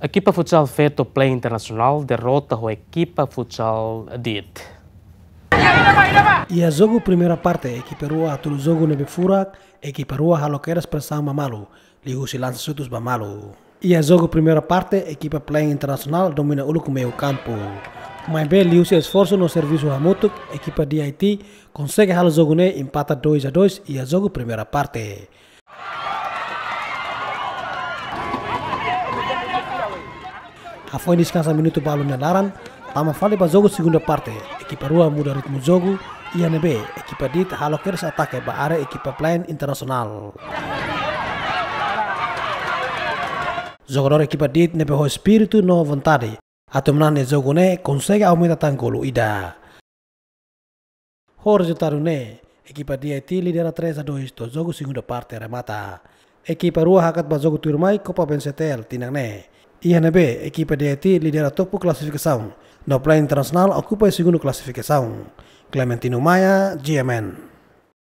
A equipa futsal Feto Play Internacional derrota a equipa futsal DIT. ia jogo primeira parte equiparua atulu jogo nebe equipa equiparua haloqueira expressão mamalo liu se lança sutos mamalo ia jogo primeira parte equipa play internacional domina o com meio campo mas bem liu se esforço no serviço hamutuk equipa DIT consegue halo jogo ne empata 2 a 2 ia jogo primeira parte a foi em descansa minuto balon na laran, tama fale para jogo segunda parte, equipa rua muda ritmo jogo, e nebe, equipa dit haloker sa ataque para equipa plan internasional. Jogador equipa dit nebe ho espiritu no vontade, atau menane o jogo ne consegue aumentar o ida. Ho resultado ekipa equipa DIT lidera 3 a 2 zogu jogo segunda parte remata. Equipa rua hakat ba jogo turmai Copa Bensetel tinang ne. INB, equipa de Haiti lidera topo saung. No plano internasional ocupa segundo classificação. Clementino Maia, GMN.